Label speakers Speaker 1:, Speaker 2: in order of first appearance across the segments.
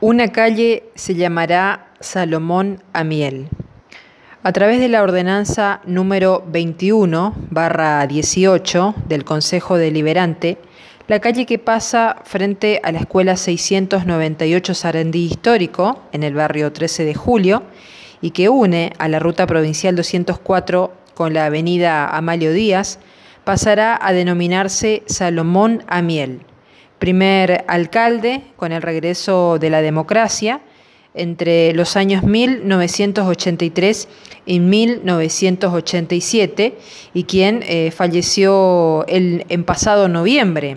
Speaker 1: Una calle se llamará Salomón Amiel. A través de la ordenanza número 21 barra 18 del Consejo Deliberante, la calle que pasa frente a la Escuela 698 Sarandí Histórico, en el barrio 13 de Julio, y que une a la Ruta Provincial 204 con la Avenida Amalio Díaz, pasará a denominarse Salomón Amiel primer alcalde con el regreso de la democracia entre los años 1983 y 1987 y quien eh, falleció el, en pasado noviembre.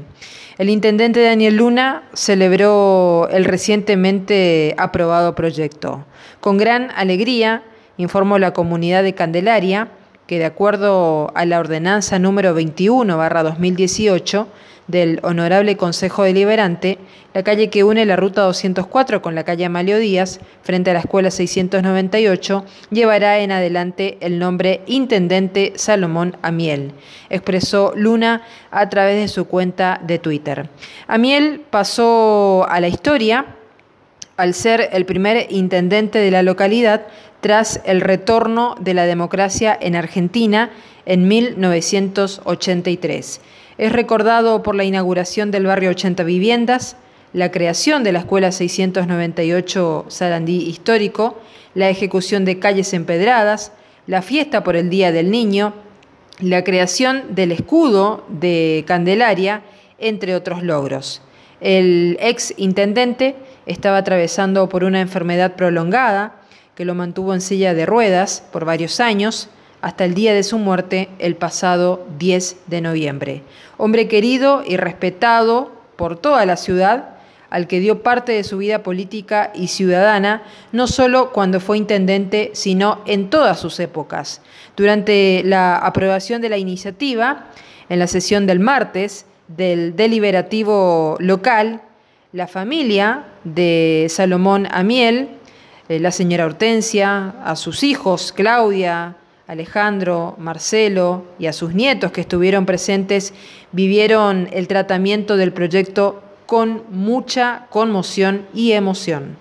Speaker 1: El intendente Daniel Luna celebró el recientemente aprobado proyecto. Con gran alegría informó la comunidad de Candelaria que de acuerdo a la ordenanza número 21 2018 del Honorable Consejo Deliberante, la calle que une la Ruta 204 con la calle Amalio Díaz, frente a la Escuela 698, llevará en adelante el nombre Intendente Salomón Amiel, expresó Luna a través de su cuenta de Twitter. Amiel pasó a la historia al ser el primer intendente de la localidad tras el retorno de la democracia en Argentina en 1983 es recordado por la inauguración del barrio 80 Viviendas, la creación de la Escuela 698 Sarandí Histórico, la ejecución de calles empedradas, la fiesta por el Día del Niño, la creación del escudo de Candelaria, entre otros logros. El ex intendente estaba atravesando por una enfermedad prolongada que lo mantuvo en silla de ruedas por varios años hasta el día de su muerte el pasado 10 de noviembre. Hombre querido y respetado por toda la ciudad, al que dio parte de su vida política y ciudadana, no solo cuando fue intendente, sino en todas sus épocas. Durante la aprobación de la iniciativa, en la sesión del martes del deliberativo local, la familia de Salomón Amiel, eh, la señora Hortensia, a sus hijos, Claudia, Alejandro, Marcelo y a sus nietos que estuvieron presentes vivieron el tratamiento del proyecto con mucha conmoción y emoción.